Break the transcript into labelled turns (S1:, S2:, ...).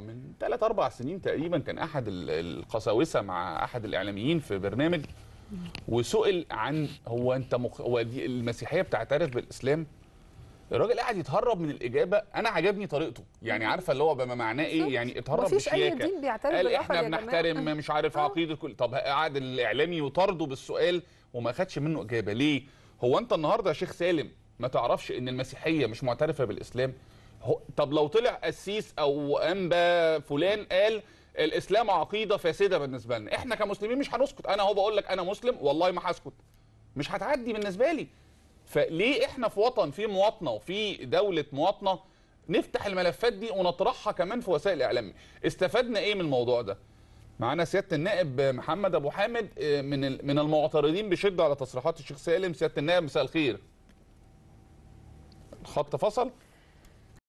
S1: من ثلاث اربع سنين تقريبا كان احد القساوسه مع احد الاعلاميين في برنامج وسئل عن هو انت مخ... هو دي المسيحيه بتعترف بالاسلام الراجل قاعد يتهرب من الاجابه انا عجبني طريقته يعني عارفه اللي هو بما معناه ايه يعني اتهرب مفيش اي دين بيعترف قال احنا بنحترم آه. مش عارف آه. عقيده كل طب قعد الاعلامي وطرده بالسؤال وما خدش منه اجابه ليه هو انت النهارده يا شيخ سالم ما تعرفش ان المسيحيه مش معترفه بالاسلام طب لو طلع قسيس او انبا فلان قال الاسلام عقيده فاسده بالنسبه لنا احنا كمسلمين مش هنسكت انا اهو بقول لك انا مسلم والله ما هسكت مش هتعدي بالنسبه لي فليه احنا في وطن في مواطنه وفي دوله مواطنه نفتح الملفات دي ونطرحها كمان في وسائل الاعلام استفدنا ايه من الموضوع ده معانا سياده النائب محمد ابو حامد آه، من من المعترضين بشده على تصريحات الشيخ سالم سياده النائب مساء الخير الخط فصل